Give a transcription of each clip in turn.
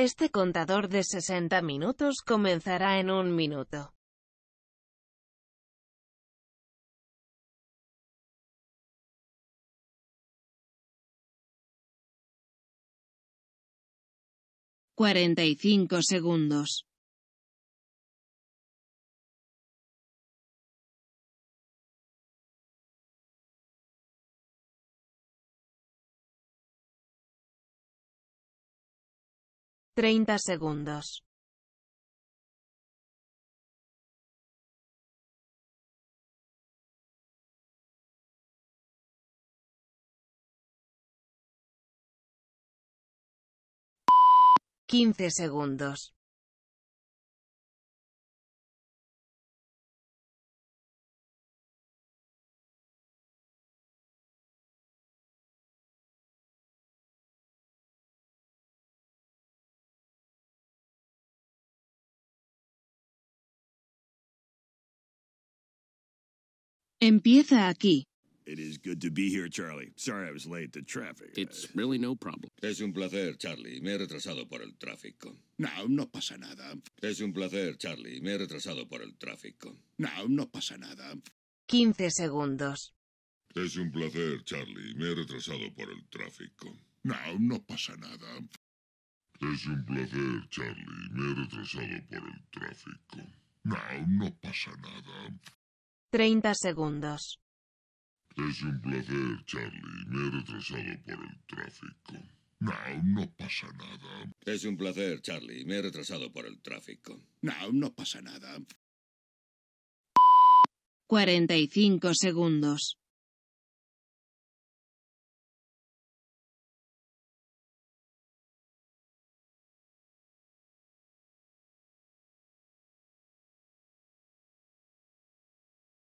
Este contador de 60 minutos comenzará en un minuto. Cuarenta y cinco segundos. Treinta segundos. Quince segundos. Empieza aquí. It is good to be here, Charlie. Sorry I was late. The traffic. It's really no problem. Es un placer, Charlie. Me he retrasado por el tráfico. No, no pasa nada. Es un placer, Charlie. Me he retrasado por el tráfico. No, no pasa nada. 15 segundos. Es un placer, Charlie. Me he retrasado por el tráfico. No, no pasa nada. Es un placer, Charlie. Me he retrasado por el tráfico. No, no pasa nada. Treinta segundos. Es un placer, Charlie. Me he retrasado por el tráfico. No, no pasa nada. Es un placer, Charlie. Me he retrasado por el tráfico. No, no pasa nada. 45 segundos.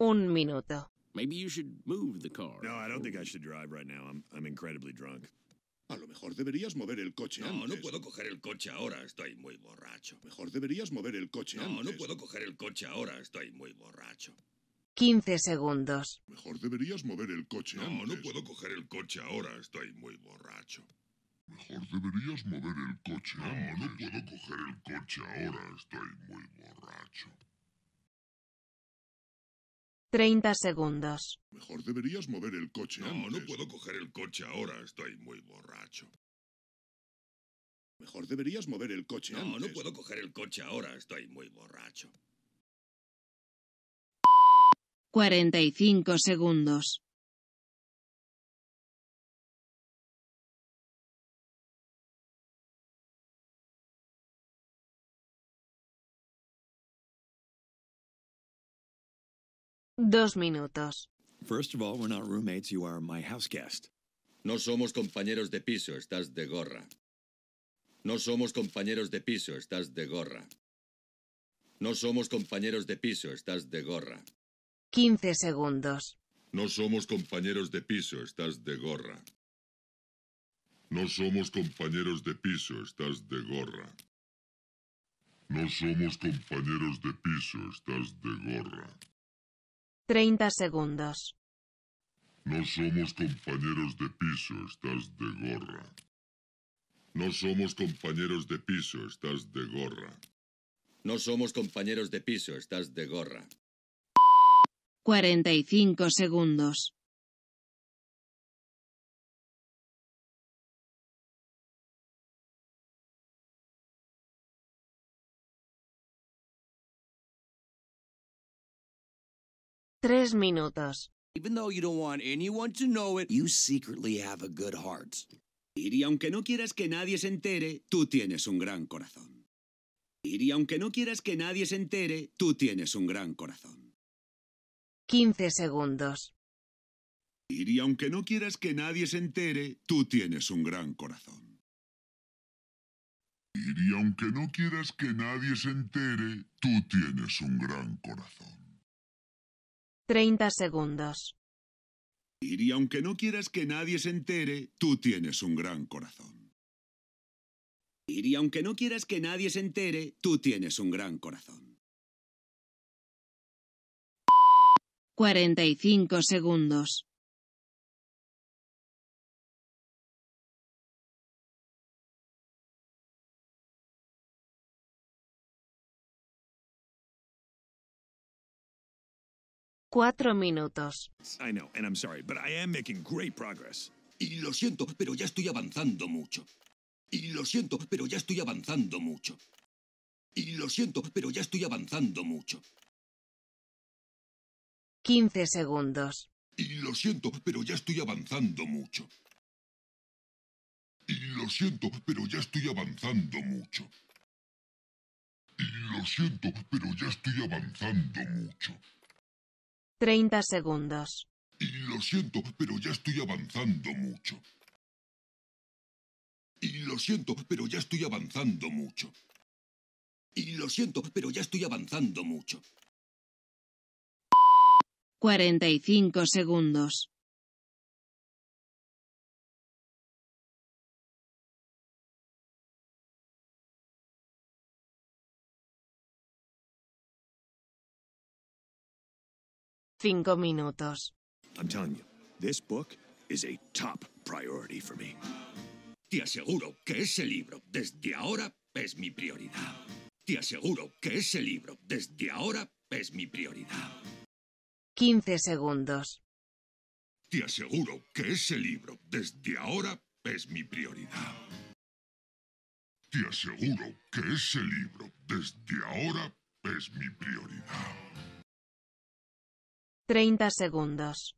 Un minuto. Maybe you should move the car. No, I don't think I should drive right now. I'm, I'm incredibly drunk. A lo mejor deberías mover el coche no, No, puedo coger el coche ahora. Estoy muy borracho. Mejor deberías mover el coche no, No, puedo coger el coche ahora. Estoy muy borracho. 15 segundos. Mejor deberías mover el coche no, No, puedo coger el coche ahora. Estoy muy borracho. Mejor deberías mover el coche No, no puedo coger el coche ahora. Estoy muy borracho. 30 segundos. Mejor deberías mover el coche. No, antes. no puedo coger el coche ahora. Estoy muy borracho. Mejor deberías mover el coche. No, no puedo coger el coche ahora. Estoy muy borracho. 45 segundos. Dos minutos. First of all, we're not roommates, you are my house guest. No somos compañeros de piso, estás de gorra. No somos compañeros de piso, estás de gorra. No somos compañeros de piso, estás de gorra. Quince segundos. No somos compañeros de piso, estás de gorra. No somos compañeros de piso, estás de gorra. No somos compañeros de piso, estás de gorra. 30 segundos. No somos compañeros de piso, estás de gorra. No somos compañeros de piso, estás de gorra. No somos compañeros de piso, estás de gorra. 45 segundos. Tres minutos. Even though you don't want anyone to know it, you secretly have a good heart. Y aunque no quieras que nadie se entere, tú tienes un gran corazón. Y aunque no quieras que nadie se entere, tú tienes un gran corazón. 15 segundos. Y aunque no quieras que nadie se entere, tú tienes un gran corazón. Y aunque no quieras que nadie se entere, tú tienes un gran corazón. 30 segundos. Y aunque no quieras que nadie se entere, tú tienes un gran corazón. Y aunque no quieras que nadie se entere, tú tienes un gran corazón. 45 segundos. cuatro minutos. Y lo siento, pero ya estoy avanzando mucho. Y lo siento, pero ya estoy avanzando mucho. Y lo siento, pero ya estoy avanzando mucho. 15 segundos. Y lo siento, pero ya estoy avanzando mucho. Y lo siento, pero ya estoy avanzando mucho. Y lo siento, pero ya estoy avanzando mucho. 30 segundos. Y lo siento, pero ya estoy avanzando mucho. Y lo siento, pero ya estoy avanzando mucho. Y lo siento, pero ya estoy avanzando mucho. 45 segundos. Cinco minutos. Te aseguro que ese libro desde ahora es mi prioridad. Te aseguro que ese libro desde ahora es mi prioridad. 15 segundos. Te aseguro que ese libro desde ahora es mi prioridad. Te aseguro que ese libro desde ahora es mi prioridad. 30 segundos.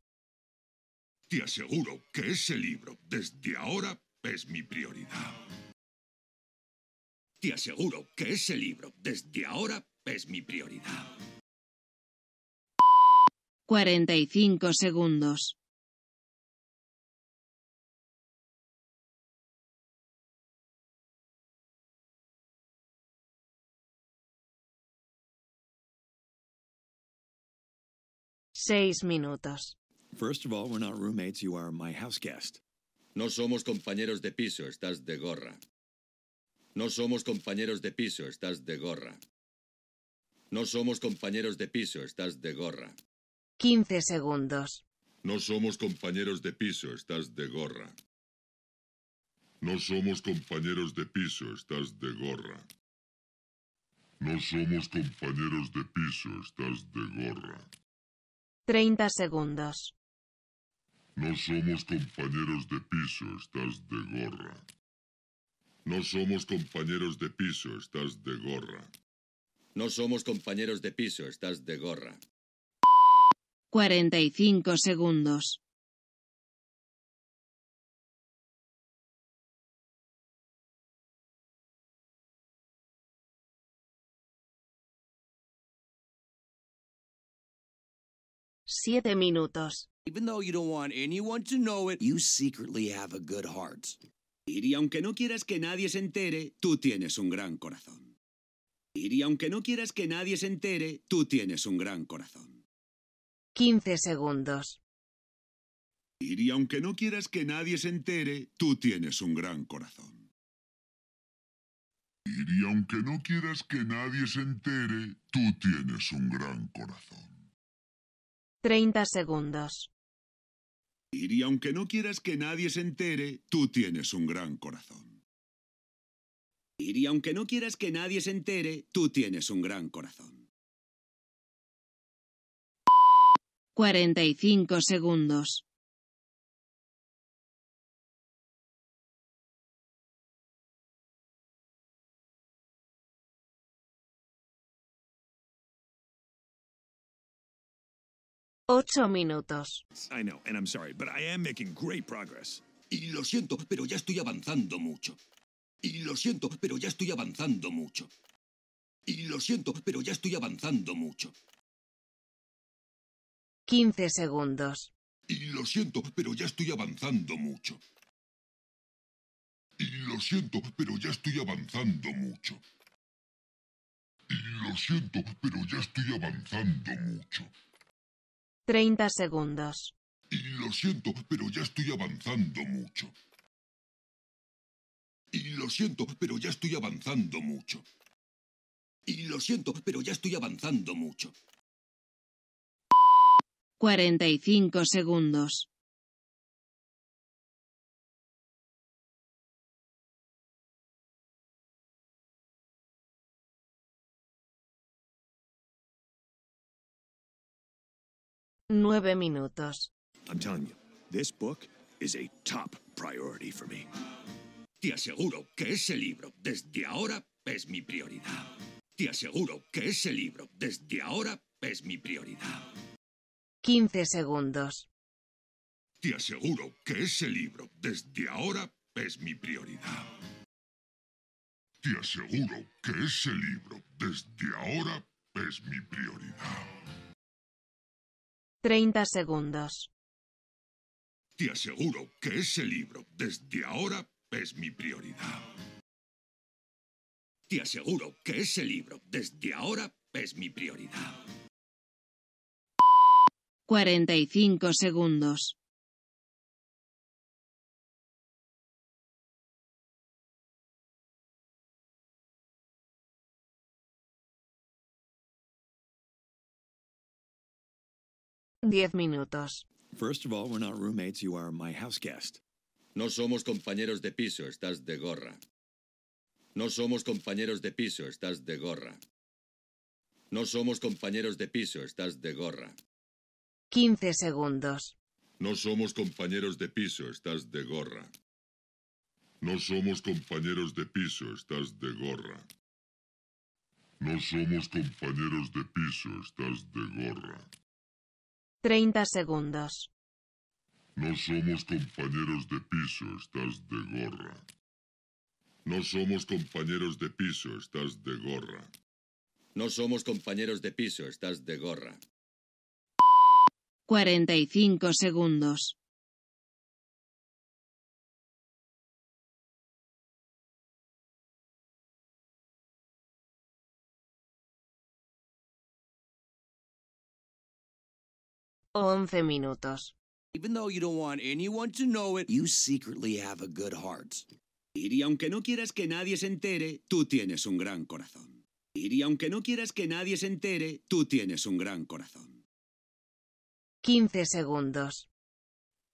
Te aseguro que ese libro, desde ahora, es mi prioridad. Te aseguro que ese libro, desde ahora, es mi prioridad. 45 segundos. Seis minutos. First of all, we're not roommates, you are my house guest. No somos compañeros de piso, estás de gorra. No somos compañeros de piso, estás de gorra. No somos compañeros de piso, estás de gorra. 15 segundos. No somos compañeros de piso, estás de gorra. No somos compañeros de piso, estás de gorra. No somos compañeros de piso, estás de gorra. 30 segundos. No somos compañeros de piso, estás de gorra. No somos compañeros de piso, estás de gorra. No somos compañeros de piso, estás de gorra. 45 segundos. 7 minutos. Even though you don't want anyone to know it, you secretly have a good heart. Y aunque no quieras que nadie se entere, tú tienes un gran corazón. Y aunque no quieras que nadie se entere, tú tienes un gran corazón. 15 segundos. Y aunque no quieras que nadie se entere, tú tienes un gran corazón. Y aunque no quieras que nadie se entere, tú tienes un gran corazón. 30 segundos. Y aunque no quieras que nadie se entere, tú tienes un gran corazón. Y aunque no quieras que nadie se entere, tú tienes un gran corazón. 45 segundos. Ocho minutos. I know, and I'm sorry, but I am making great progress. Y lo siento, pero ya estoy avanzando mucho. Y lo siento, pero ya estoy avanzando mucho. Y lo siento, pero ya estoy avanzando mucho. 15 segundos. Y lo siento, pero ya estoy avanzando mucho. Y lo siento, pero ya estoy avanzando mucho. Y lo siento, pero ya estoy avanzando mucho. 30 segundos. Y lo siento, pero ya estoy avanzando mucho. Y lo siento, pero ya estoy avanzando mucho. Y lo siento, pero ya estoy avanzando mucho. 45 segundos. Nueve minutos. Te aseguro que ese libro desde ahora es mi prioridad. Te aseguro que ese libro desde ahora es mi prioridad. 15 segundos. Te aseguro que ese libro desde ahora es mi prioridad. Te aseguro que ese libro desde ahora es mi prioridad. 30 segundos. Te aseguro que ese libro, desde ahora, es mi prioridad. Te aseguro que ese libro, desde ahora, es mi prioridad. 45 segundos. Diez minutos. First of all, we're not roommates, you are my No somos compañeros de piso, estás de gorra. No somos compañeros de piso, estás de gorra. No somos compañeros de piso, estás de gorra. 15 segundos. No somos compañeros de piso, estás de gorra. No somos compañeros de piso, estás de gorra. No somos compañeros de piso, estás de gorra. 30 segundos. No somos compañeros de piso, estás de gorra. No somos compañeros de piso, estás de gorra. No somos compañeros de piso, estás de gorra. 45 segundos. 11 minutos. Even though you don't want anyone to know it, you secretly have a good heart. Y aunque no quieras que nadie se entere, tú tienes un gran corazón. Y aunque no quieras que nadie se entere, tú tienes un gran corazón. 15 segundos.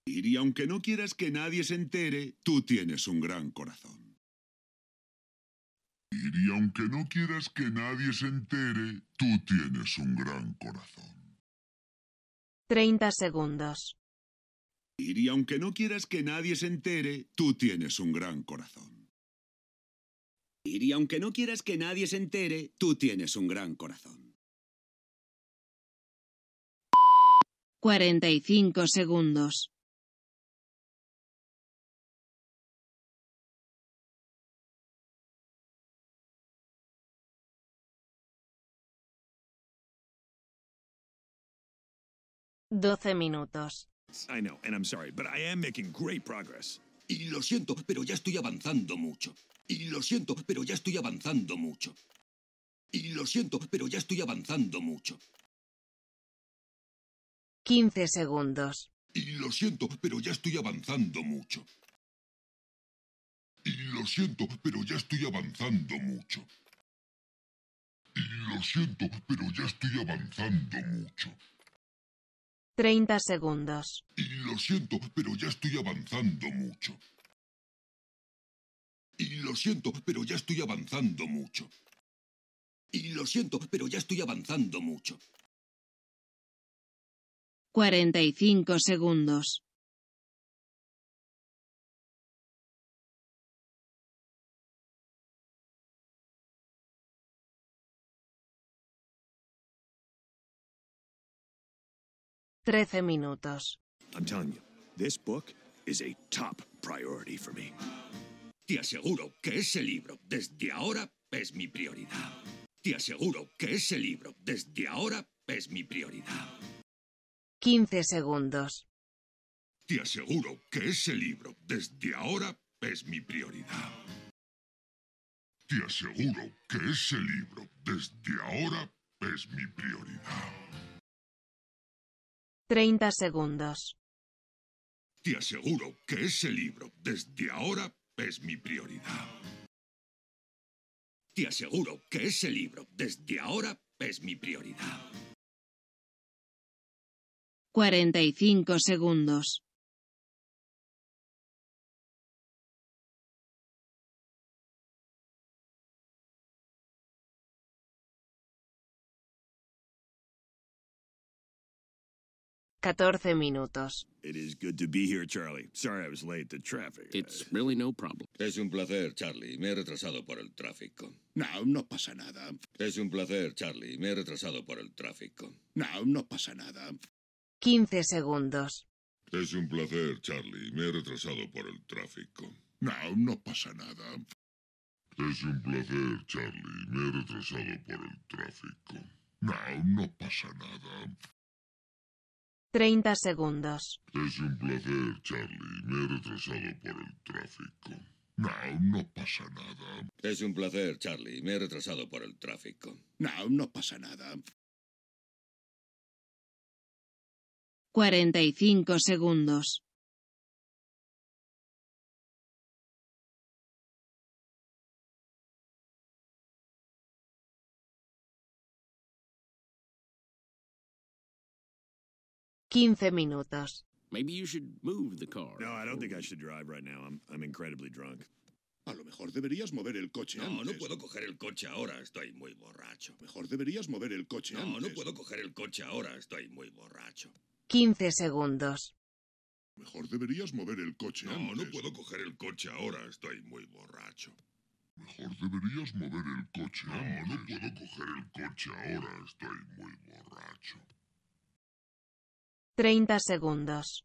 Y aunque no quieras que nadie se entere, tú tienes un gran corazón. Y aunque no quieras que nadie se entere, tú tienes un gran corazón. 30 segundos. Y aunque no quieras que nadie se entere, tú tienes un gran corazón. Y aunque no quieras que nadie se entere, tú tienes un gran corazón. 45 segundos. 12 minutos. I know, and I'm sorry, but I am making great progress. Y lo siento, pero ya estoy avanzando mucho. Y lo siento, pero ya estoy avanzando mucho. Y lo siento, pero ya estoy avanzando mucho. 15 segundos. Y lo siento, pero ya estoy avanzando mucho. Y lo siento, pero ya estoy avanzando mucho. Y lo siento, pero ya estoy avanzando mucho. 30 segundos. Y lo siento, pero ya estoy avanzando mucho. Y lo siento, pero ya estoy avanzando mucho. Y lo siento, pero ya estoy avanzando mucho. 45 segundos. 13 minutos. Te aseguro que ese libro desde ahora es mi prioridad. Te aseguro que ese libro desde ahora es mi prioridad. 15 segundos. Te aseguro que ese libro desde ahora es mi prioridad. Te aseguro que ese libro desde ahora es mi prioridad. 30 segundos. Te aseguro que ese libro, desde ahora, es mi prioridad. Te aseguro que ese libro, desde ahora, es mi prioridad. 45 segundos. 14 minutos. It is good to be here, Charlie. Sorry I was late. traffic. It's really no problem. Es un placer, Charlie. Me he retrasado por el tráfico. No, no pasa nada. Es un placer, Charlie. Me he retrasado por el tráfico. No, no pasa nada. 15 segundos. Es un placer, Charlie. Me he retrasado por el tráfico. No, no pasa nada. Es un placer, Charlie. Me he retrasado por el tráfico. No, no pasa nada. Treinta segundos. Es un placer, Charlie. Me he retrasado por el tráfico. No, no pasa nada. Es un placer, Charlie. Me he retrasado por el tráfico. No, no pasa nada. 45 segundos. 15 minutos. Maybe you should move the car. No, I don't think I should drive right now. I'm, I'm incredibly drunk. A lo mejor deberías mover el coche no, antes. No, no puedo coger el coche ahora, estoy muy borracho. Mejor deberías mover el coche no, antes. No, no puedo coger el coche ahora, estoy muy borracho. 15 segundos. Mejor deberías mover el coche no, antes. No, no puedo coger el coche ahora, estoy muy borracho. Mejor deberías mover el coche no, antes. No, no puedo coger el coche ahora, estoy muy borracho. 30 segundos.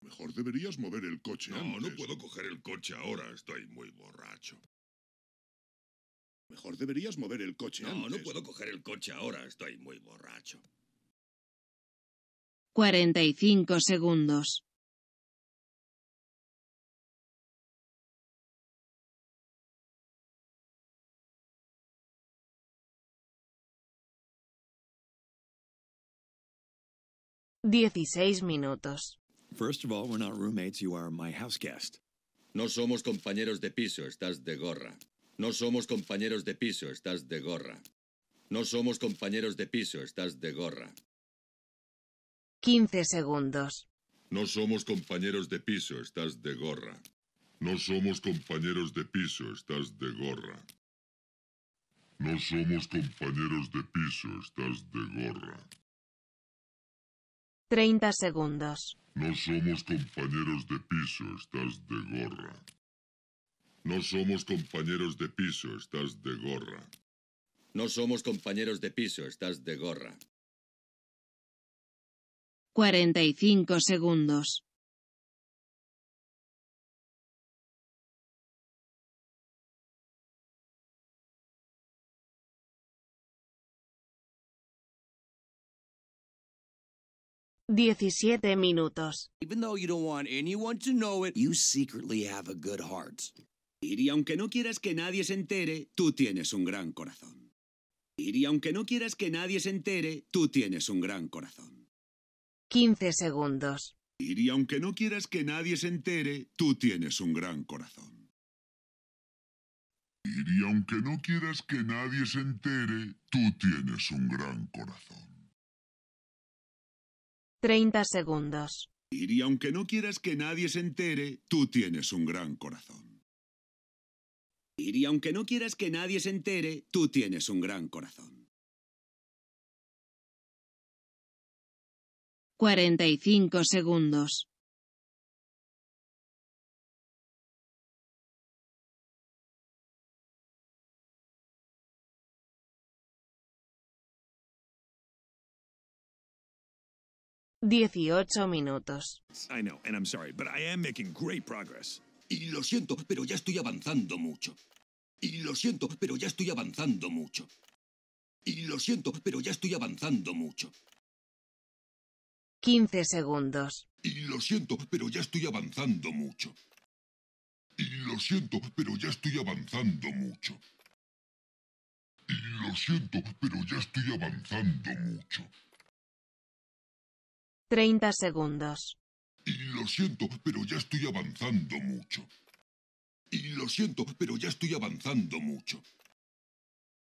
Mejor deberías mover el coche. No, antes. no puedo coger el coche ahora. Estoy muy borracho. Mejor deberías mover el coche. No, no puedo coger el coche ahora. Estoy muy borracho. 45 segundos. 16 minutos. First of all, we're not roommates, you are my house No somos compañeros de piso, estás de gorra. No somos compañeros de piso, estás de gorra. No somos compañeros de piso, estás de gorra. 15 segundos. No somos compañeros de piso, estás de gorra. No somos compañeros de piso, estás de gorra. No somos compañeros de piso, estás de gorra. 30 segundos. No somos compañeros de piso, estás de gorra. No somos compañeros de piso, estás de gorra. No somos compañeros de piso, estás de gorra. 45 segundos. 17 minutos. Even though you don't want anyone to know it, you secretly have a good heart. Y aunque no quieras que nadie se entere, tú tienes un gran corazón. Y aunque no quieras que nadie se entere, tú tienes un gran corazón. 15 segundos. Y aunque no quieras que nadie se entere, tú tienes un gran corazón. Y aunque no quieras que nadie se entere, tú tienes un gran corazón. 30 segundos. Y aunque no quieras que nadie se entere, tú tienes un gran corazón. Y aunque no quieras que nadie se entere, tú tienes un gran corazón. 45 segundos. dieciocho minutos. I know, and I'm sorry, but I am making great progress. Y lo siento, pero ya estoy avanzando mucho. Y lo siento, pero ya estoy avanzando mucho. Y lo siento, pero ya estoy avanzando mucho. 15 segundos. Y lo siento, pero ya estoy avanzando mucho. Y lo siento, pero ya estoy avanzando mucho. Y lo siento, pero ya estoy avanzando mucho. 30 segundos. Y lo siento, pero ya estoy avanzando mucho. Y lo siento, pero ya estoy avanzando mucho.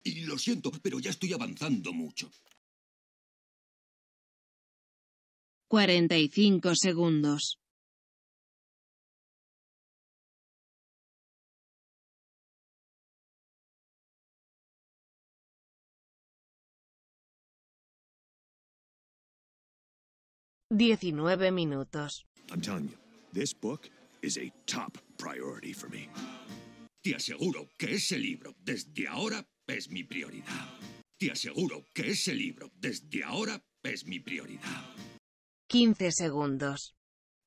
Y lo siento, pero ya estoy avanzando mucho. 45 segundos. 19 minutos. Te aseguro que ese libro desde ahora es mi prioridad. Te aseguro que ese libro desde ahora es mi prioridad. 15 segundos.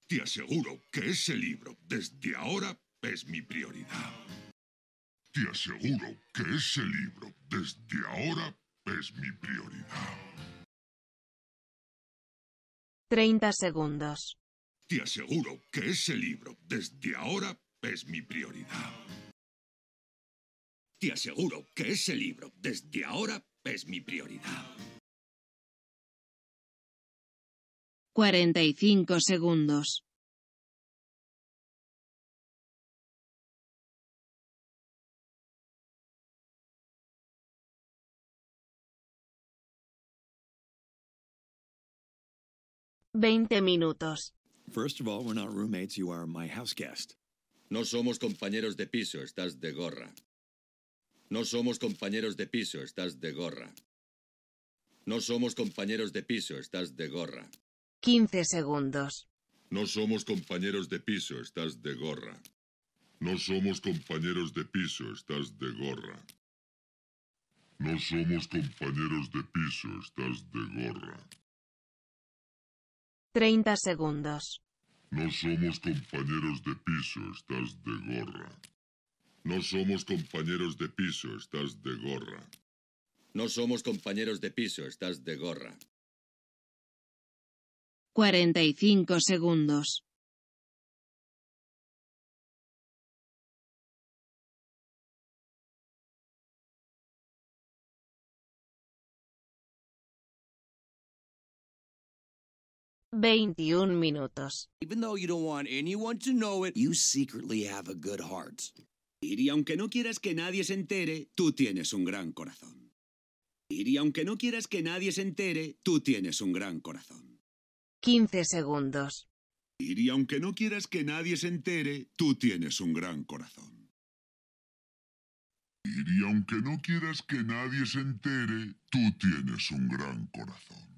Te aseguro que ese libro desde ahora es mi prioridad. Te aseguro que ese libro desde ahora es mi prioridad. 30 segundos. Te aseguro que ese libro, desde ahora, es mi prioridad. Te aseguro que ese libro, desde ahora, es mi prioridad. 45 segundos. 20 minutos. First of all, we're not roommates, you are my house No somos compañeros de piso, estás de gorra. No somos compañeros de piso, estás de gorra. No somos compañeros de piso, estás de gorra. 15 segundos. No somos compañeros de piso, estás de gorra. No somos compañeros de piso, estás de gorra. No somos compañeros de piso, estás de gorra. 30 segundos. No somos compañeros de piso, estás de gorra. No somos compañeros de piso, estás de gorra. No somos compañeros de piso, estás de gorra. 45 segundos. 21 minutos. Even though you don't want anyone to know it, you secretly have a good heart. Y aunque no quieras que nadie se entere, tú tienes un gran corazón. Y aunque no quieras que nadie se entere, tú tienes un gran corazón. 15 segundos. Y aunque no quieras que nadie se entere, tú tienes un gran corazón. Y aunque no quieras que nadie se entere, tú tienes un gran corazón.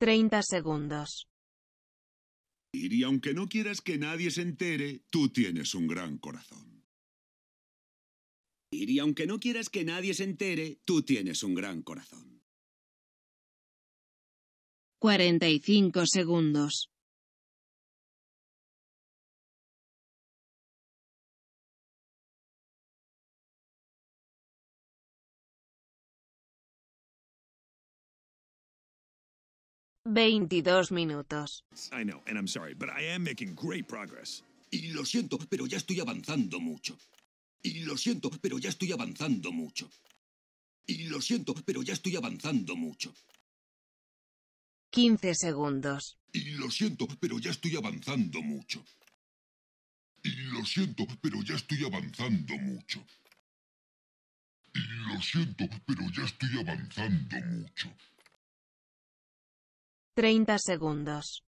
30 segundos. Y aunque no quieras que nadie se entere, tú tienes un gran corazón. Y aunque no quieras que nadie se entere, tú tienes un gran corazón. 45 segundos. 22 minutos. I know, and I'm sorry, but I am making great progress. Y lo siento, pero ya estoy avanzando mucho. Y lo siento, pero ya estoy avanzando mucho. Y lo siento, pero ya estoy avanzando mucho. 15 segundos. Y lo siento, pero ya estoy avanzando mucho. Y lo siento, pero ya estoy avanzando mucho. Y lo siento, pero ya estoy avanzando mucho. 30 segundos.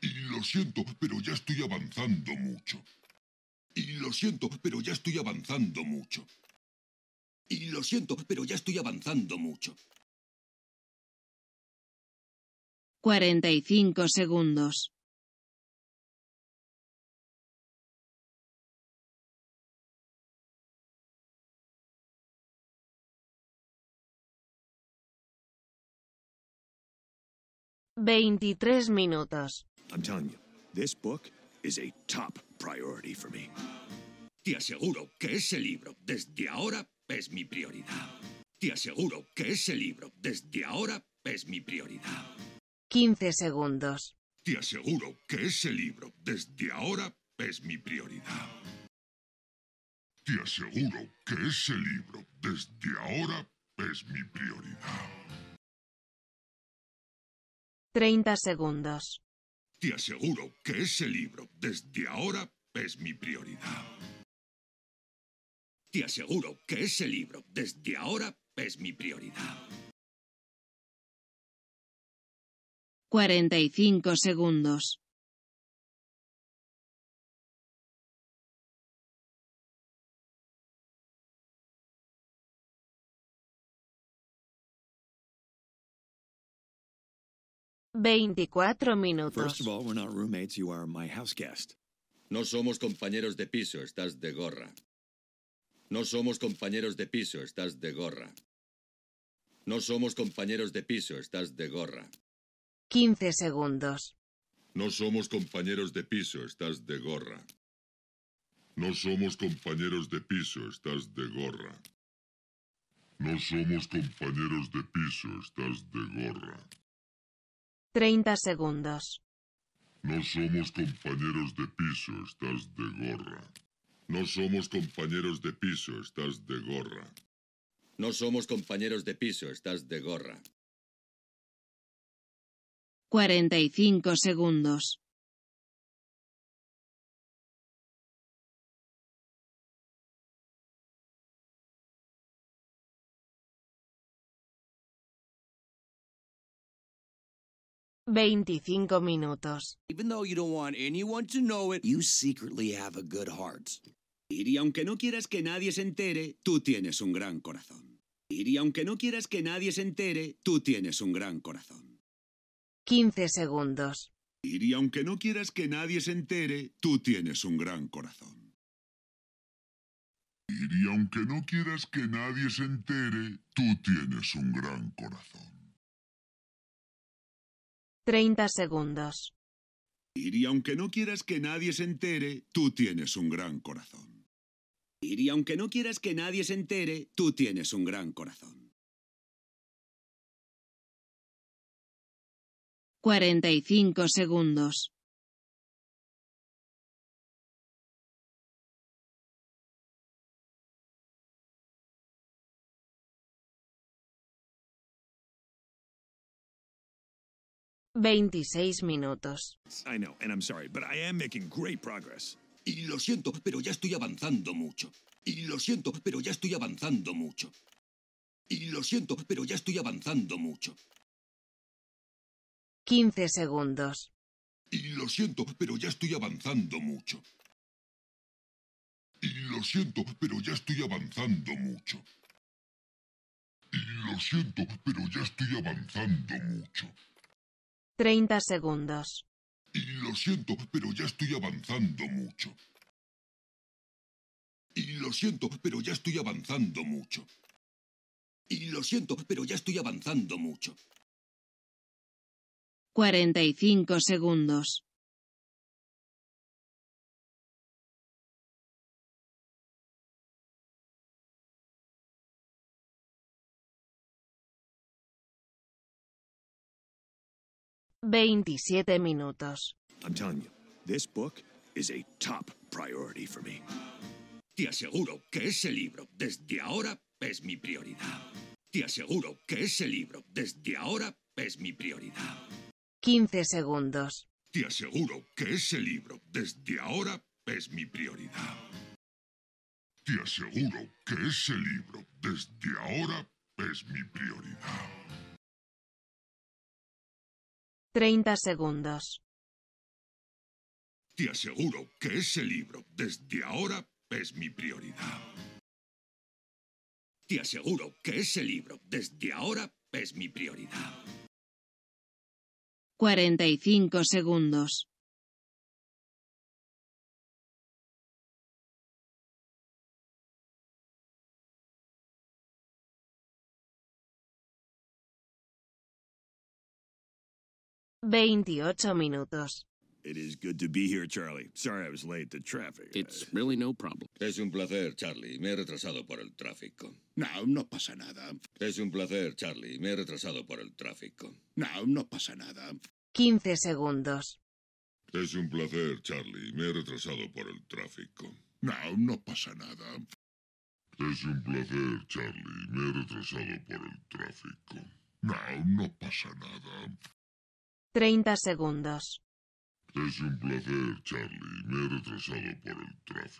Y lo siento, pero ya estoy avanzando mucho. Y lo siento, pero ya estoy avanzando mucho. Y lo siento, pero ya estoy avanzando mucho. 45 segundos. 23 minutos. I'm telling you, this book is a top priority for me. Te aseguro que ese libro desde ahora es mi prioridad. Te aseguro que ese libro desde ahora es mi prioridad. 15 segundos. Te aseguro que ese libro desde ahora es mi prioridad. Te aseguro que ese libro desde ahora es mi prioridad. 30 segundos. Te aseguro que ese libro, desde ahora, es mi prioridad. Te aseguro que ese libro, desde ahora, es mi prioridad. 45 segundos. 24 minutos. No somos compañeros de piso, estás de gorra. No somos compañeros de piso, estás de gorra. No somos compañeros de piso, estás de gorra. 15 segundos. No somos compañeros de piso, estás de gorra. No somos compañeros de piso, estás de gorra. No somos compañeros de piso, estás de gorra. 30 segundos. No somos compañeros de piso, estás de gorra. No somos compañeros de piso, estás de gorra. No somos compañeros de piso, estás de gorra. 45 segundos. 25 minutos. Even though you don't want anyone to know it, you secretly have a good heart. aunque no quieras que nadie se entere, tú tienes un gran corazón. aunque no quieras que nadie se entere, tú tienes un gran corazón. 15 segundos. Y aunque no quieras que nadie se entere, tú tienes un gran corazón. Y aunque no quieras que nadie se entere, tú tienes un gran corazón. 30 segundos. Y aunque no quieras que nadie se entere, tú tienes un gran corazón. Y aunque no quieras que nadie se entere, tú tienes un gran corazón. 45 segundos. 26 minutos. Y lo siento, pero ya estoy avanzando mucho. Y lo siento, pero ya estoy avanzando mucho. Y lo siento, pero ya estoy avanzando mucho. 15 segundos. Y lo siento, pero ya estoy avanzando mucho. Y lo siento, pero ya estoy avanzando mucho. Y lo siento, pero ya estoy avanzando mucho. 30 segundos. Y lo siento, pero ya estoy avanzando mucho. Y lo siento, pero ya estoy avanzando mucho. Y lo siento, pero ya estoy avanzando mucho. 45 segundos. 27 minutos. I'm telling you, this book is a top priority for me. Te aseguro que ese libro desde ahora es mi prioridad. Te aseguro que ese libro desde ahora es mi prioridad. 15 segundos. Te aseguro que ese libro desde ahora es mi prioridad. Te aseguro que ese libro desde ahora es mi prioridad. 30 segundos. Te aseguro que ese libro, desde ahora, es mi prioridad. Te aseguro que ese libro, desde ahora, es mi prioridad. 45 segundos. 28 minutos. It is good to be here, Charlie. Sorry I was late. The traffic. It's really no problem. Es un placer, Charlie. Me he retrasado por el tráfico. No, no pasa nada. Es un placer, Charlie. Me he retrasado por el tráfico. No, no pasa nada. 15 segundos. Es un placer, Charlie. Me he retrasado por el tráfico. No, no pasa nada. Es un placer, Charlie. Me he retrasado por el tráfico. No, no pasa nada. 30 segundos. Es un placer, Charlie. Me he retrasado por el tráfico.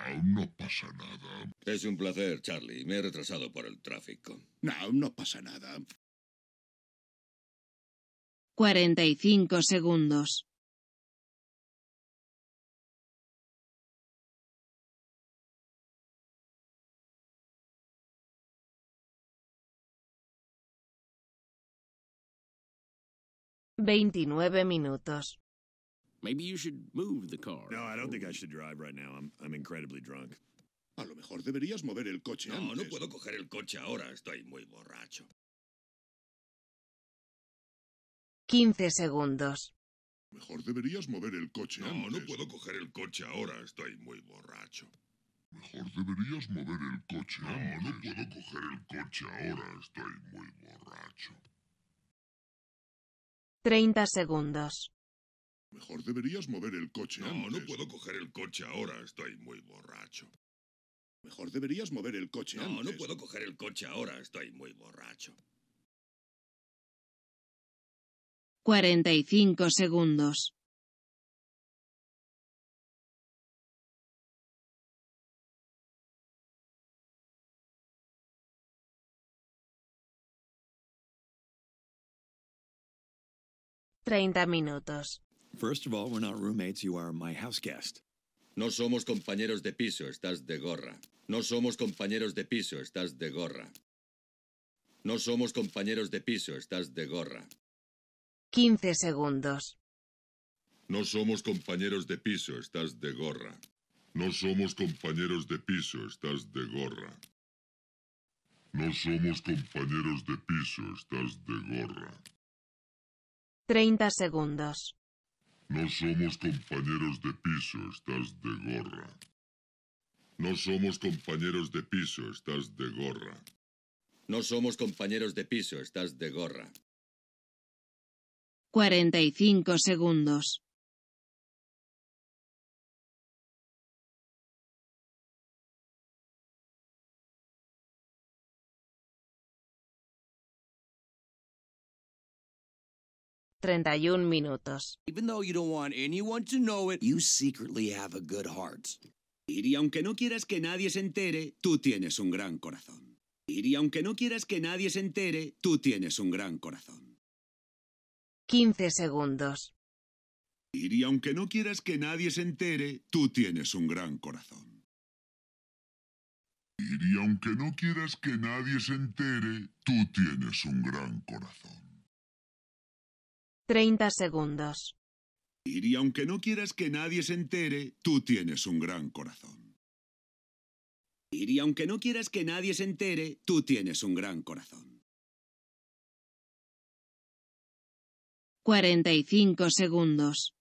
No, no pasa nada. Es un placer, Charlie. Me he retrasado por el tráfico. No, no pasa nada. 45 segundos. 29 minutos. Maybe you should move the car. No, I don't think I should drive right now. I'm, I'm incredibly drunk. A lo mejor deberías mover el coche no, No, puedo coger el coche ahora. Estoy muy borracho. 15 segundos. Mejor deberías mover el coche no, No, puedo coger el coche ahora. Estoy muy borracho. Mejor deberías mover el coche No, no puedo coger el coche ahora. Estoy muy borracho. 30 segundos. Mejor deberías mover el coche. No, antes. no puedo coger el coche ahora. Estoy muy borracho. Mejor deberías mover el coche. No, no puedo coger el coche ahora. Estoy muy borracho. 45 segundos. 30 minutos. No somos compañeros de piso, estás de gorra. No somos compañeros de piso, estás de gorra. No somos compañeros de piso, estás de gorra. 15 segundos. No somos compañeros de piso, estás de gorra. No somos compañeros de piso, estás de gorra. No somos compañeros de piso, estás de gorra. 30 segundos. No somos compañeros de piso, estás de gorra. No somos compañeros de piso, estás de gorra. No somos compañeros de piso, estás de gorra. 45 segundos. 31 minutos. Even though you don't want anyone to know it, you secretly have a good heart. Y aunque no quieras que nadie se entere, tú tienes un gran corazón. aunque no quieras que nadie se entere, tú tienes un gran corazón. 15 segundos. Y aunque no quieras que nadie se entere, tú tienes un gran corazón. Y aunque no quieras que nadie se entere, tú tienes un gran corazón. 30 segundos. Y aunque no quieras que nadie se entere, tú tienes un gran corazón. Y aunque no quieras que nadie se entere, tú tienes un gran corazón. 45 segundos.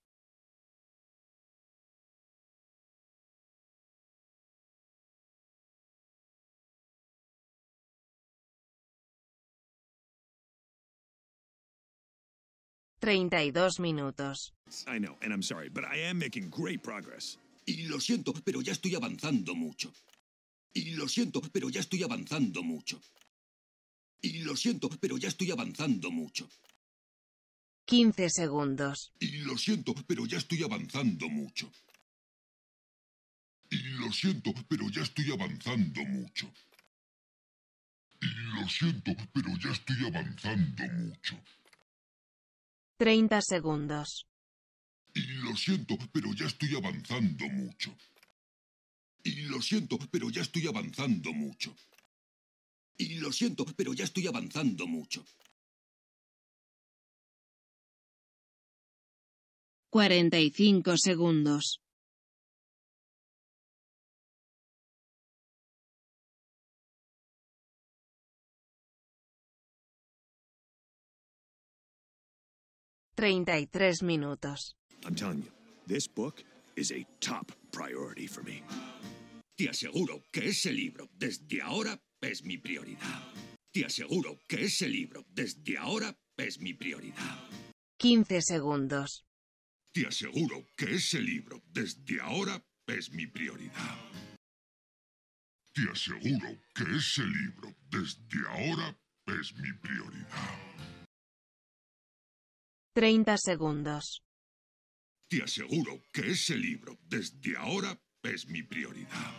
32 minutos. I know, and I'm sorry, but I am making great progress. Y lo siento, pero ya estoy avanzando mucho. Y lo siento, pero ya estoy avanzando mucho. Y lo siento, pero ya estoy avanzando mucho. 15 segundos. Y lo siento, pero ya estoy avanzando mucho. Y lo siento, pero ya estoy avanzando mucho. Y lo siento, pero ya estoy avanzando mucho. 30 segundos. Y lo siento, pero ya estoy avanzando mucho. Y lo siento, pero ya estoy avanzando mucho. Y lo siento, pero ya estoy avanzando mucho. 45 segundos. 33 minutos. I'm telling Te aseguro que ese libro desde ahora es mi prioridad. Te aseguro que ese libro desde ahora es mi prioridad. 15 segundos. Te aseguro que ese libro desde ahora es mi prioridad. Te aseguro que ese libro desde ahora es mi prioridad. 30 segundos. Te aseguro que ese libro, desde ahora, es mi prioridad.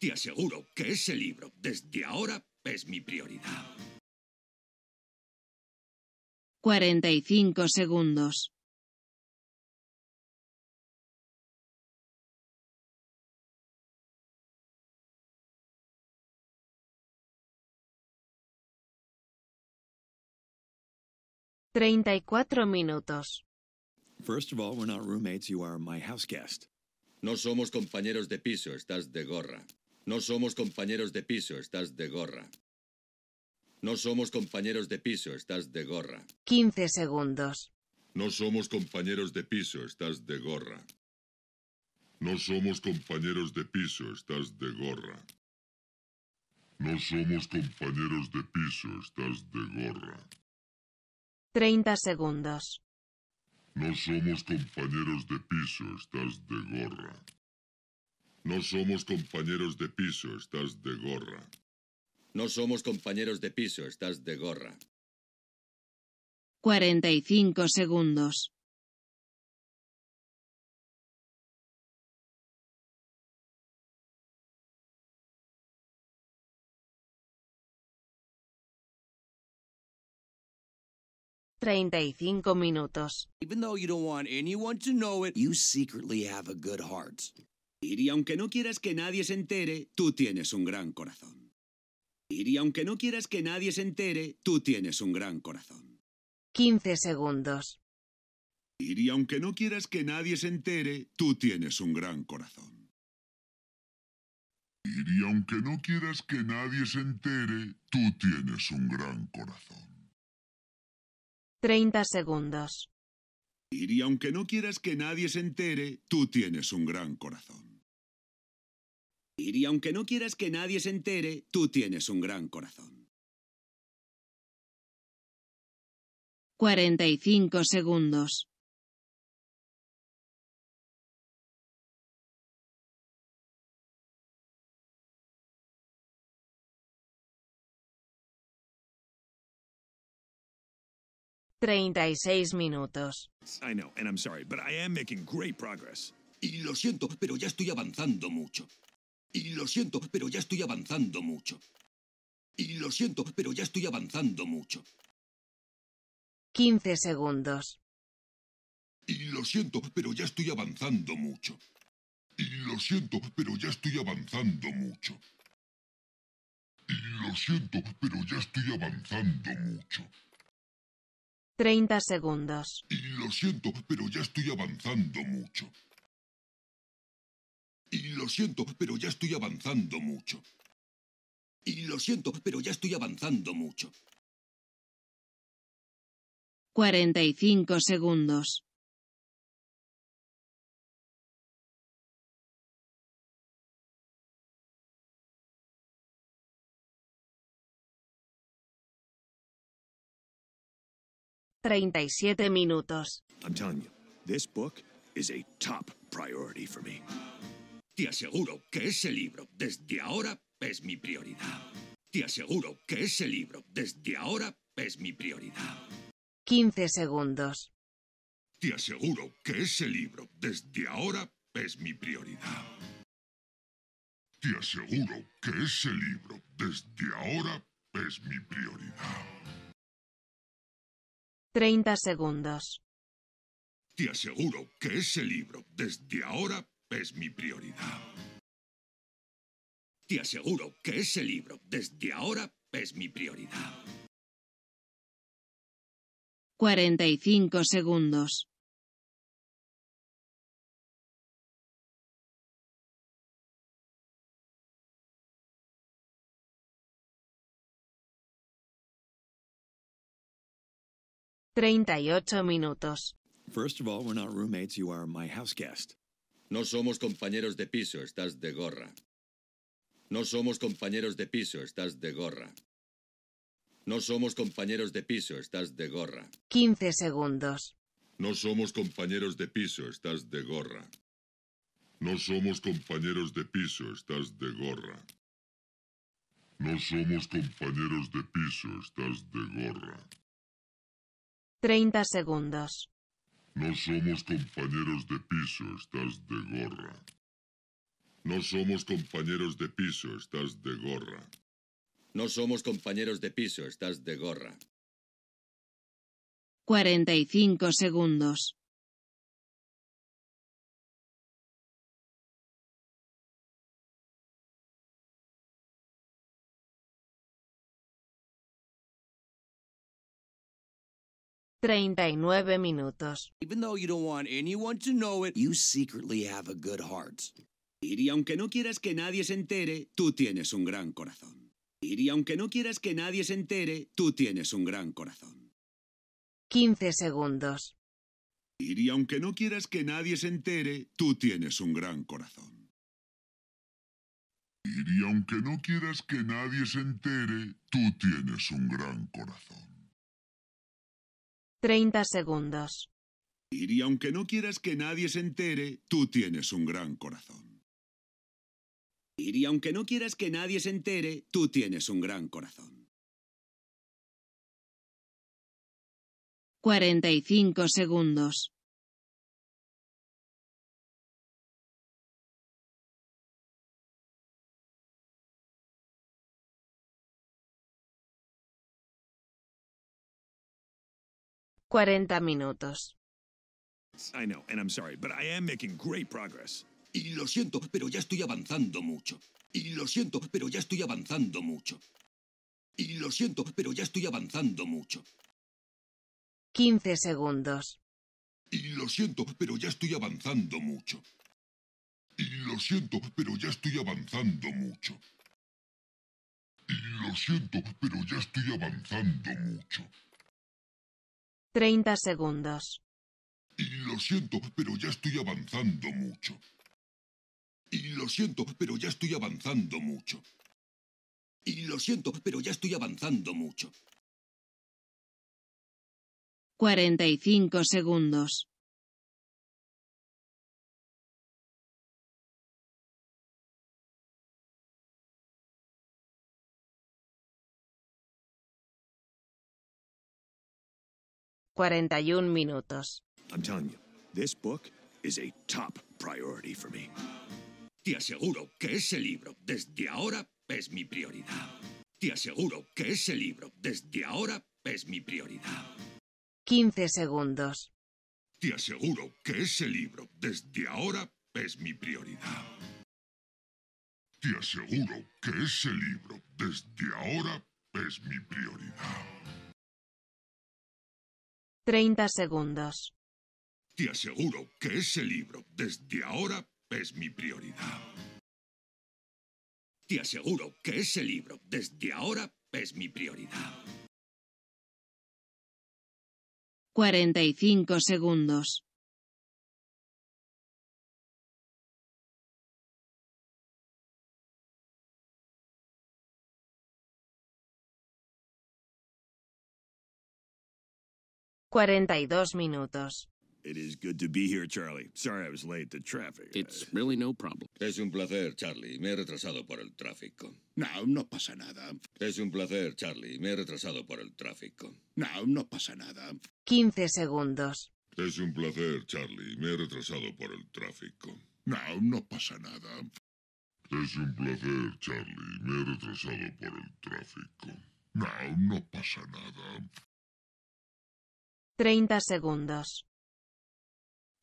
Te aseguro que ese libro, desde ahora, es mi prioridad. 45 segundos. 34 minutos. First of all, we're not roommates, you are my house No somos compañeros de piso, estás de gorra. No somos compañeros de piso, estás de gorra. No somos compañeros de piso, estás de gorra. 15 segundos. No somos compañeros de piso, estás de gorra. No somos compañeros de piso, estás de gorra. No somos compañeros de piso, estás de gorra. 30 segundos. No somos compañeros de piso, estás de gorra. No somos compañeros de piso, estás de gorra. No somos compañeros de piso, estás de gorra. 45 segundos. 35 minutos. Even though you don't want anyone to know it, you secretly have a good heart. Y aunque no quieras que nadie se entere, tú tienes un gran corazón. Y aunque no quieras que nadie se entere, tú tienes un gran corazón. 15 segundos. Y aunque no quieras que nadie se entere, tú tienes un gran corazón. Y aunque no quieras que nadie se entere, tú tienes un gran corazón. 30 segundos. Y aunque no quieras que nadie se entere, tú tienes un gran corazón. Y aunque no quieras que nadie se entere, tú tienes un gran corazón. 45 segundos. 36 minutos. I know, and I'm sorry, but I am making great progress. Y lo siento, pero ya estoy avanzando mucho. Y lo siento, pero ya estoy avanzando mucho. Y lo siento, pero ya estoy avanzando mucho. 15 segundos. Y lo siento, pero ya estoy avanzando mucho. Y lo siento, pero ya estoy avanzando mucho. Y lo siento, pero ya estoy avanzando mucho. 30 segundos. Y lo siento, pero ya estoy avanzando mucho. Y lo siento, pero ya estoy avanzando mucho. Y lo siento, pero ya estoy avanzando mucho. 45 segundos. 37 minutos. Te aseguro que ese libro desde ahora es mi prioridad. Te aseguro que ese libro desde ahora es mi prioridad. 15 segundos. Te aseguro que ese libro desde ahora es mi prioridad. Te aseguro que ese libro desde ahora es mi prioridad. 30 segundos. Te aseguro que ese libro, desde ahora, es mi prioridad. Te aseguro que ese libro, desde ahora, es mi prioridad. 45 segundos. 38 minutos. First of all, we're not roommates, you are my house No somos compañeros de piso, estás de gorra. No somos compañeros de piso, estás de gorra. No somos compañeros de piso, estás de gorra. 15 segundos. No somos compañeros de piso, estás de gorra. No somos compañeros de piso, estás de gorra. No somos compañeros de piso, estás de gorra. 30 segundos. No somos compañeros de piso, estás de gorra. No somos compañeros de piso, estás de gorra. No somos compañeros de piso, estás de gorra. 45 segundos. 39 minutos. Even though you don't want anyone to know it, you secretly have a good heart. Y aunque no quieras que nadie se entere, tú tienes un gran corazón. Y aunque no quieras que nadie se entere, tú tienes un gran corazón. 15 segundos. Y aunque no quieras que nadie se entere, tú tienes un gran corazón. Y aunque no quieras que nadie se entere, tú tienes un gran corazón. 30 segundos. Y aunque no quieras que nadie se entere, tú tienes un gran corazón. Y aunque no quieras que nadie se entere, tú tienes un gran corazón. 45 segundos. 40 minutos. I know, and I'm sorry, but I am making great progress. Y lo siento, pero ya estoy avanzando mucho. Y lo siento, pero ya estoy avanzando mucho. Y lo siento, pero ya estoy avanzando mucho. 15 segundos. Y lo siento, pero ya estoy avanzando mucho. Y lo siento, pero ya estoy avanzando mucho. Y lo siento, pero ya estoy avanzando mucho. 30 segundos. Y lo siento, pero ya estoy avanzando mucho. Y lo siento, pero ya estoy avanzando mucho. Y lo siento, pero ya estoy avanzando mucho. 45 segundos. 41 minutos. Te aseguro que ese libro desde ahora es mi prioridad. Te aseguro que ese libro desde ahora es mi prioridad. 15 segundos. Te aseguro que ese libro desde ahora es mi prioridad. Te aseguro que ese libro desde ahora es mi prioridad. 30 segundos. Te aseguro que ese libro, desde ahora, es mi prioridad. Te aseguro que ese libro, desde ahora, es mi prioridad. 45 segundos. 42 minutos. It is good to be Charlie. Sorry I was late. The traffic. It's really no problem. Es un placer, Charlie. Me he retrasado por el tráfico. No, no pasa nada. Es un placer, Charlie. Me he retrasado por el tráfico. No, no pasa nada. 15 segundos. Es un placer, Charlie. Me he retrasado por el tráfico. No, no pasa nada. Es un placer, Charlie. Me he retrasado por el tráfico. No, no pasa nada. 30 segundos.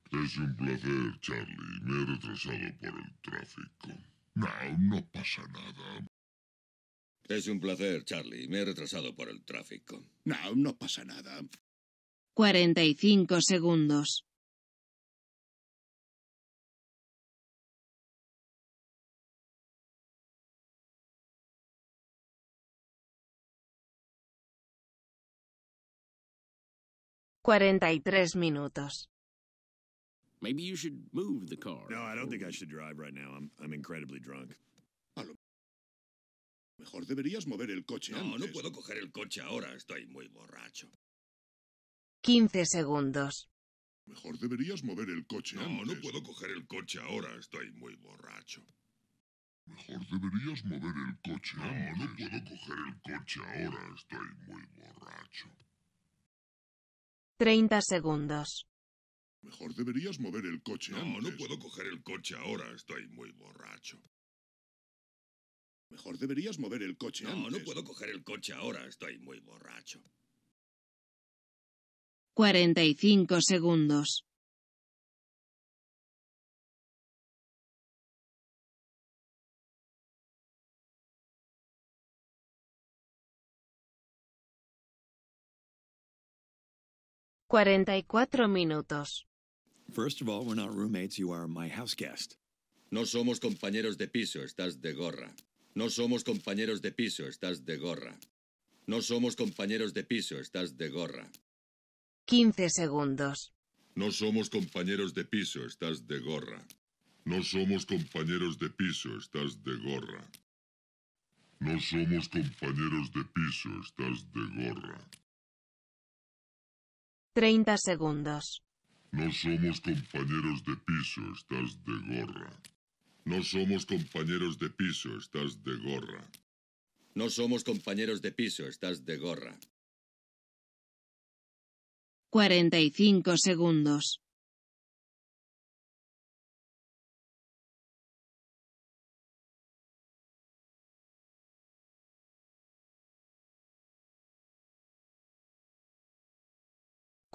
Es un placer, Charlie. Me he retrasado por el tráfico. No, no pasa nada. Es un placer, Charlie. Me he retrasado por el tráfico. No, no pasa nada. 45 segundos. 43 minutos. Maybe you should move the car. No, I don't think I should drive right now. I'm, I'm incredibly drunk. A lo mejor deberías mover el coche No, antes. no puedo coger el coche ahora. Estoy muy borracho. 15 segundos. Mejor deberías mover el coche No, antes. no puedo coger el coche ahora. Estoy muy borracho. Mejor deberías mover el coche No, antes. no puedo coger el coche ahora. Estoy muy borracho. 30 segundos. Mejor deberías mover el coche. No, antes. no puedo coger el coche ahora. Estoy muy borracho. Mejor deberías mover el coche. No, no puedo coger el coche ahora. Estoy muy borracho. 45 segundos. 44 minutos. First of all, we're not roommates, you are my house guest. No somos compañeros de piso, estás de gorra. No somos compañeros de piso, estás de gorra. No somos compañeros de piso, estás de gorra. 15 segundos. No somos compañeros de piso, estás de gorra. No somos compañeros de piso, estás de gorra. No somos compañeros de piso, estás de gorra. 30 segundos. No somos compañeros de piso, estás de gorra. No somos compañeros de piso, estás de gorra. No somos compañeros de piso, estás de gorra. 45 segundos.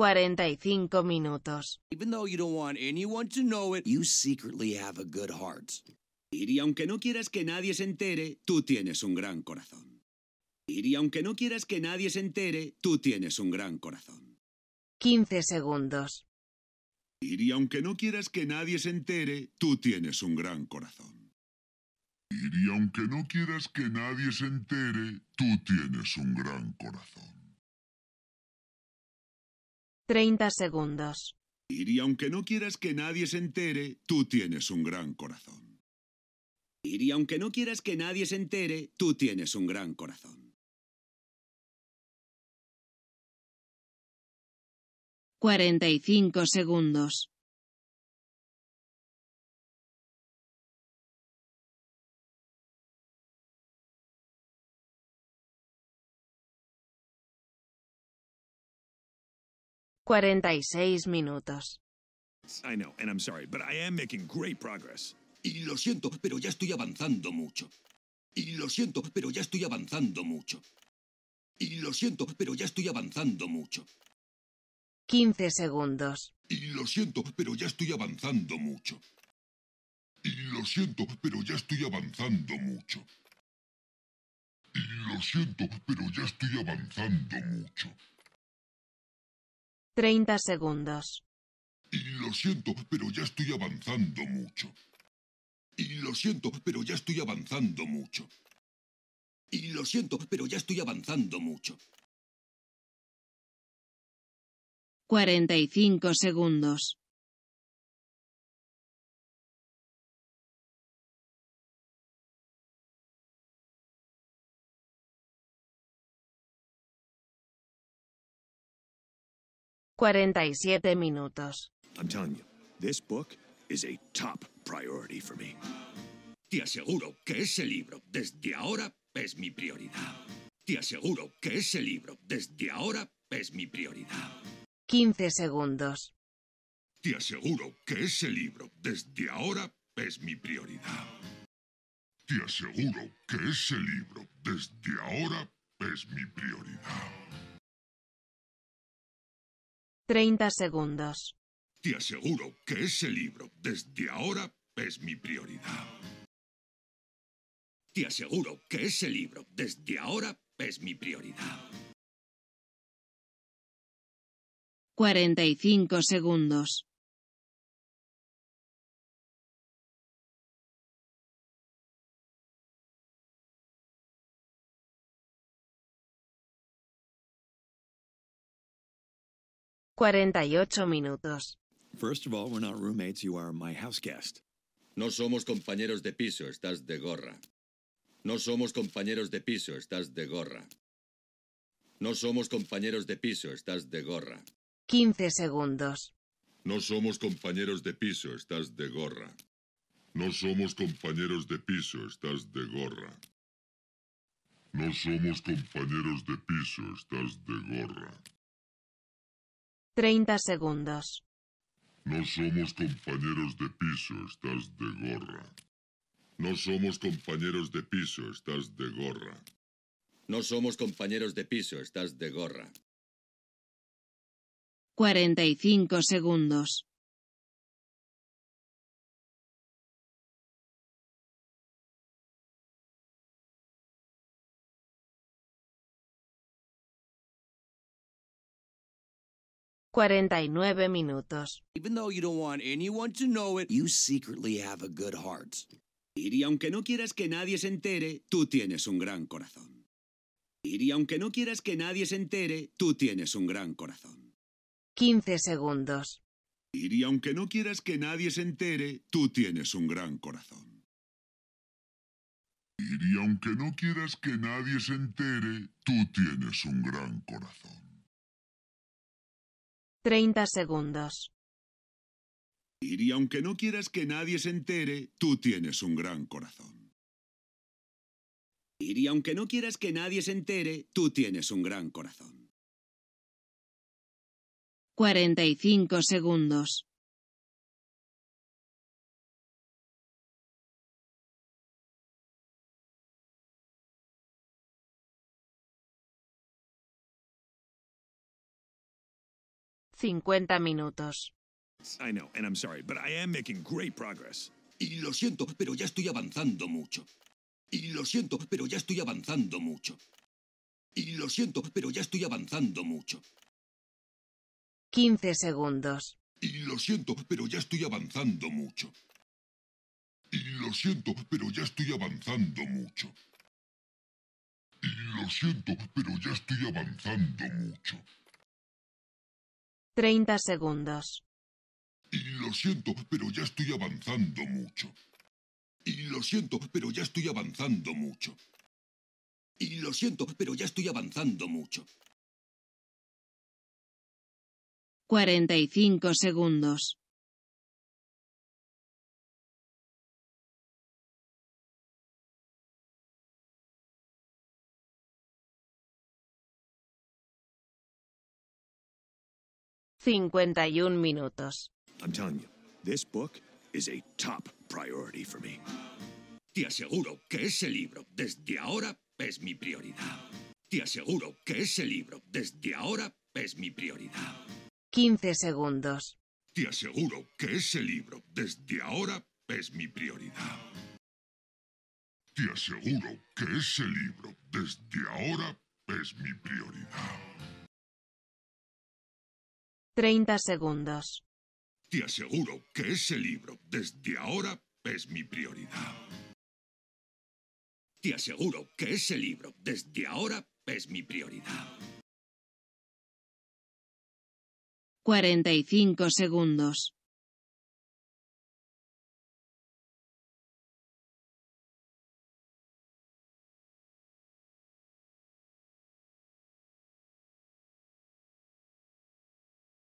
45 minutos. Even though you don't want anyone to know it, you secretly have a good heart. Y aunque no quieras que nadie se entere, tú tienes un gran corazón. aunque no quieras que nadie se entere, tú tienes un gran corazón. 15 segundos. Y aunque no quieras que nadie se entere, tú tienes un gran corazón. Y aunque no quieras que nadie se entere, tú tienes un gran corazón. 30 segundos. Y aunque no quieras que nadie se entere, tú tienes un gran corazón. Y aunque no quieras que nadie se entere, tú tienes un gran corazón. y cinco segundos. 46 minutos. I know, Y lo siento, pero ya estoy avanzando mucho. Y lo siento, pero ya estoy avanzando mucho. Y lo siento, pero ya estoy avanzando mucho. 15 segundos. Y lo siento, pero ya estoy avanzando mucho. Y lo siento, pero ya estoy avanzando mucho. Y lo siento, pero ya estoy avanzando mucho. 30 segundos. Y lo siento, pero ya estoy avanzando mucho. Y lo siento, pero ya estoy avanzando mucho. Y lo siento, pero ya estoy avanzando mucho. 45 segundos. 47 minutos. I'm telling Te aseguro que ese libro desde ahora es mi prioridad. Te aseguro que ese libro desde ahora es mi prioridad. 15 segundos. Te aseguro que ese libro desde ahora es mi prioridad. Te aseguro que ese libro desde ahora es mi prioridad. 30 segundos. Te aseguro que ese libro, desde ahora, es mi prioridad. Te aseguro que ese libro, desde ahora, es mi prioridad. 45 segundos. 48 minutos. First of all, we're not roommates, you are my house guest. No somos compañeros de piso, estás de gorra. No somos compañeros de piso, estás de gorra. No somos compañeros de piso, estás de gorra. 15 segundos. No somos compañeros de piso, estás de gorra. No somos compañeros de piso, estás de gorra. No somos compañeros de piso, estás de gorra. 30 segundos. No somos compañeros de piso, estás de gorra. No somos compañeros de piso, estás de gorra. No somos compañeros de piso, estás de gorra. 45 segundos. 49 minutos. Even though you don't want anyone to know it, you secretly have a good heart. Y aunque no quieras que nadie se entere, tú tienes un gran corazón. aunque no quieras que nadie se entere, tú tienes un gran corazón. 15 segundos. Y aunque no quieras que nadie se entere, tú tienes un gran corazón. Y aunque no quieras que nadie se entere, tú tienes un gran corazón. 30 segundos. Y aunque no quieras que nadie se entere, tú tienes un gran corazón. Y aunque no quieras que nadie se entere, tú tienes un gran corazón. 45 segundos. 50 minutos. I know, and I'm sorry, but I am making great progress. Y lo siento, pero ya estoy avanzando mucho. Y lo siento, pero ya estoy avanzando mucho. Y lo siento, pero ya estoy avanzando mucho. 15 segundos. Y lo siento, pero ya estoy avanzando mucho. Y lo siento, pero ya estoy avanzando mucho. Y lo siento, pero ya estoy avanzando mucho. 30 segundos. Y lo siento, pero ya estoy avanzando mucho. Y lo siento, pero ya estoy avanzando mucho. Y lo siento, pero ya estoy avanzando mucho. 45 segundos. 51 minutos. I'm telling you, this book is a top priority for me. Te aseguro que ese libro desde ahora es mi prioridad. Te aseguro que ese libro desde ahora es mi prioridad. 15 segundos. Te aseguro que ese libro desde ahora es mi prioridad. Te aseguro que ese libro desde ahora es mi prioridad. 30 segundos. Te aseguro que ese libro, desde ahora, es mi prioridad. Te aseguro que ese libro, desde ahora, es mi prioridad. 45 segundos.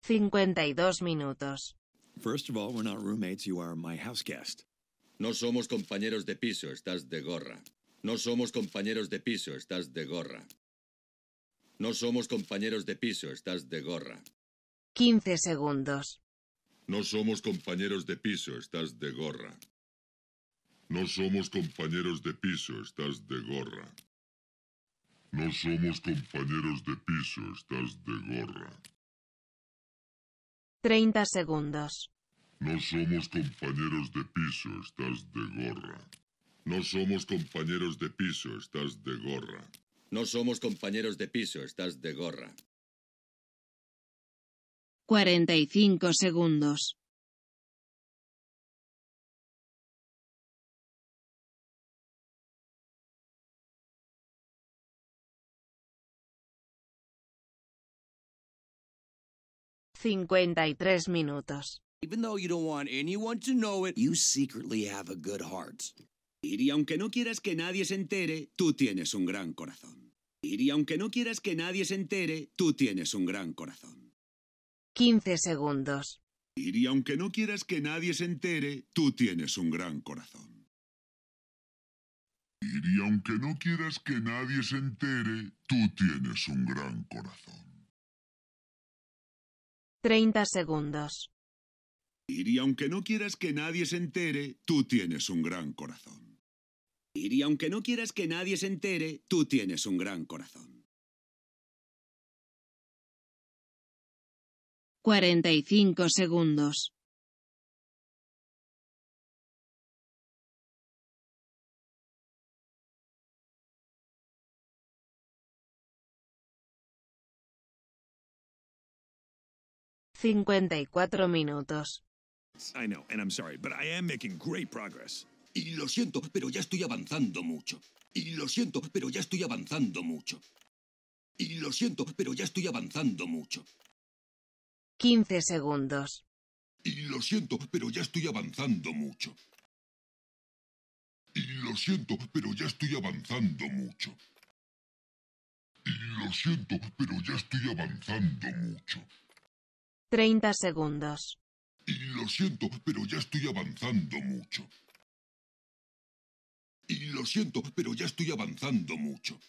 52 minutos. First of all, we're not roommates, you are my house No somos compañeros de piso, estás de gorra. No somos compañeros de piso, estás de gorra. No somos compañeros de piso, estás de gorra. 15 segundos. No somos compañeros de piso, estás de gorra. No somos compañeros de piso, estás de gorra. No somos compañeros de piso, estás de gorra. 30 segundos. No somos compañeros de piso, estás de gorra. No somos compañeros de piso, estás de gorra. No somos compañeros de piso, estás de gorra. 45 segundos. 53 minutos. Even though you don't want anyone to know it, you secretly have a good heart. aunque no quieras que nadie se entere, tú tienes un gran corazón. aunque no quieras que nadie se entere, tú tienes un gran corazón. 15 segundos. Y aunque no quieras que nadie se entere, tú tienes un gran corazón. Y aunque no quieras que nadie se entere, tú tienes un gran corazón. 30 segundos. Y aunque no quieras que nadie se entere, tú tienes un gran corazón. Y aunque no quieras que nadie se entere, tú tienes un gran corazón. 45 segundos. 54 minutos. I know, and I'm sorry, but I am making great progress. Y lo siento, pero ya estoy avanzando mucho. Y lo siento, pero ya estoy avanzando mucho. Y lo siento, pero ya estoy avanzando mucho. 15 segundos. Y lo siento, pero ya estoy avanzando mucho. Y lo siento, pero ya estoy avanzando mucho. Y lo siento, pero ya estoy avanzando mucho. 30 segundos. Y lo siento, pero ya estoy avanzando mucho. Y lo siento, pero ya estoy avanzando mucho.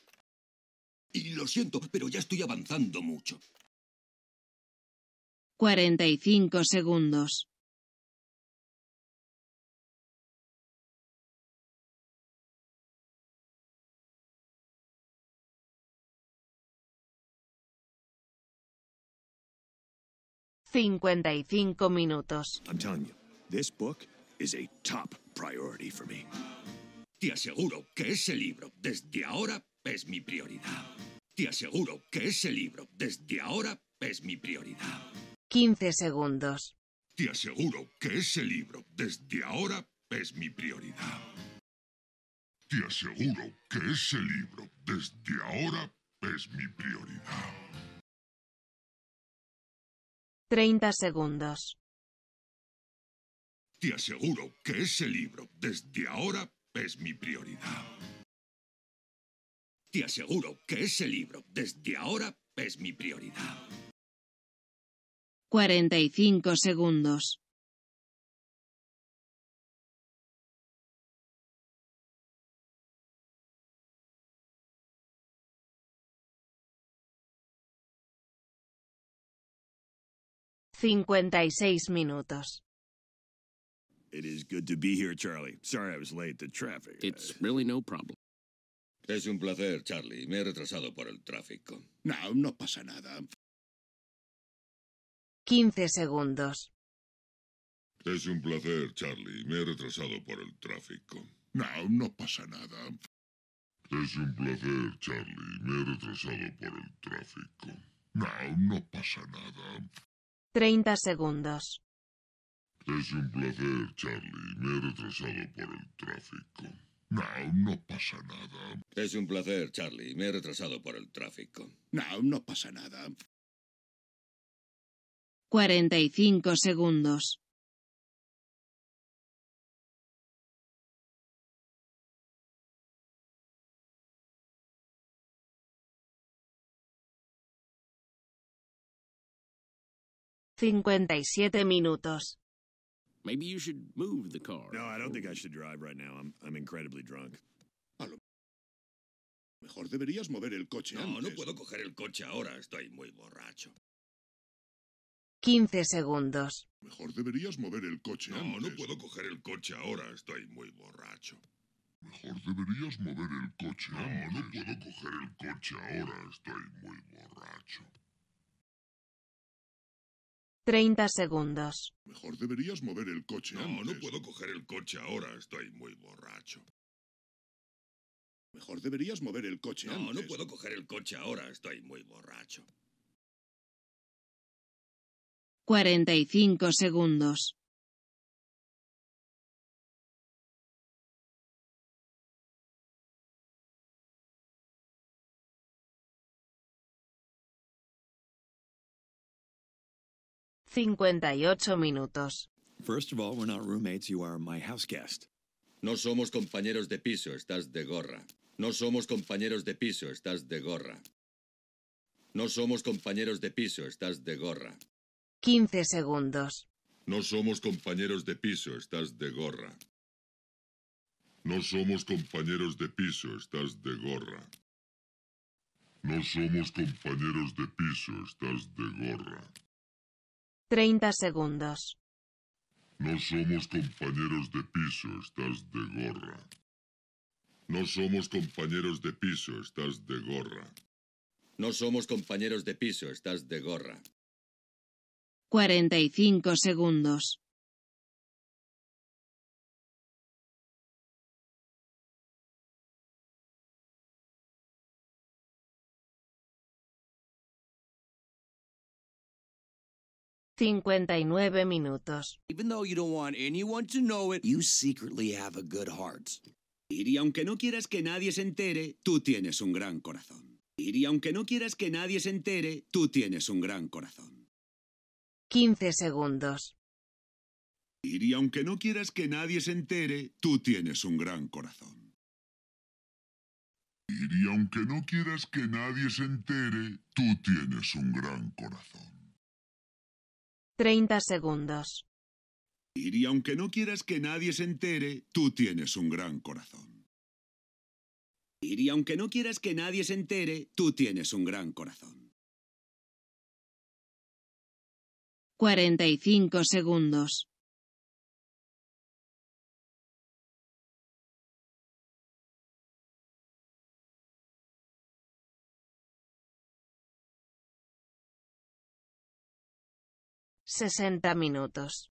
Y lo siento, pero ya estoy avanzando mucho. 45 segundos. 55 minutos. I'm this book is a top priority for me. Te aseguro que ese libro desde ahora es mi prioridad. Te aseguro que ese libro desde ahora es mi prioridad. 15 segundos. Te aseguro que ese libro desde ahora es mi prioridad. Te aseguro que ese libro desde ahora es mi prioridad. 30 segundos. Te aseguro que ese libro, desde ahora, es mi prioridad. Te aseguro que ese libro, desde ahora, es mi prioridad. 45 segundos. 56 minutos. It is good to be here, Charlie. Sorry I was late. The traffic. It's really no problem. Es un placer, Charlie. Me he retrasado por el tráfico. No, no pasa nada. 15 segundos. Es un placer, Charlie. Me he retrasado por el tráfico. No, no pasa nada. Es un placer, Charlie. Me he retrasado por el tráfico. No, no pasa nada. Treinta segundos. Es un placer, Charlie. Me he retrasado por el tráfico. No, no pasa nada. Es un placer, Charlie. Me he retrasado por el tráfico. No, no pasa nada. 45 segundos. 57 minutos. Maybe minutos. A lo mejor deberías mover el coche. No, no puedo coger el coche ahora. Estoy muy borracho. 15 segundos. Mejor deberías mover el coche. No, no puedo coger el coche ahora. Estoy muy borracho. Mejor deberías mover el coche. No, no puedo coger el coche ahora. Estoy muy borracho. 30 segundos. Mejor deberías mover el coche. No, no puedo coger el coche ahora. Estoy muy borracho. Mejor deberías mover el coche. No, no puedo coger el coche ahora. Estoy muy borracho. 45 segundos. 58 minutos. First of No somos compañeros de piso, estás de gorra. No somos compañeros de piso, estás de gorra. No somos compañeros de piso, estás de gorra. 15 segundos. No somos compañeros de piso, estás de gorra. No somos compañeros de piso, estás de gorra. No somos compañeros de piso, estás de gorra. 30 segundos. No somos compañeros de piso, estás de gorra. No somos compañeros de piso, estás de gorra. No somos compañeros de piso, estás de gorra. 45 segundos. 59 minutos. Even though you don't want anyone to know it, you secretly have a good heart. Y aunque no quieras que nadie se entere, tú tienes un gran corazón. aunque no quieras que nadie se entere, tú tienes un gran corazón. 15 segundos. Y aunque no quieras que nadie se entere, tú tienes un gran corazón. Y aunque no quieras que nadie se entere, tú tienes un gran corazón. 30 segundos. Y aunque no quieras que nadie se entere, tú tienes un gran corazón. Y aunque no quieras que nadie se entere, tú tienes un gran corazón. 45 segundos. 60 minutos.